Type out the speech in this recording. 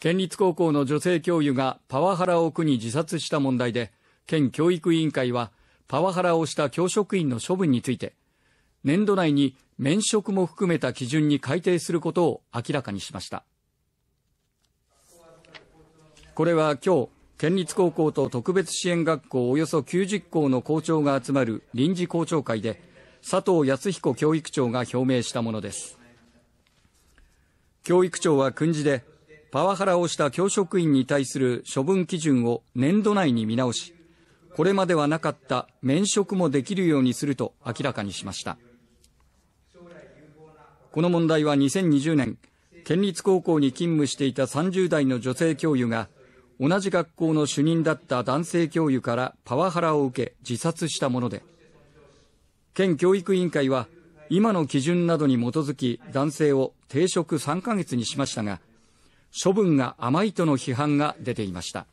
県立高校の女性教諭がパワハラを苦に自殺した問題で県教育委員会はパワハラをした教職員の処分について年度内に免職も含めた基準に改定することを明らかにしましたこれは今日県立高校と特別支援学校およそ90校の校長が集まる臨時校長会で佐藤康彦教育長が表明したものです教育長は訓示でパワハラをした教職員に対する処分基準を年度内に見直し、これまではなかった免職もできるようにすると明らかにしました。この問題は2020年、県立高校に勤務していた30代の女性教諭が、同じ学校の主任だった男性教諭からパワハラを受け自殺したもので、県教育委員会は今の基準などに基づき男性を停職3ヶ月にしましたが、処分が甘いとの批判が出ていました。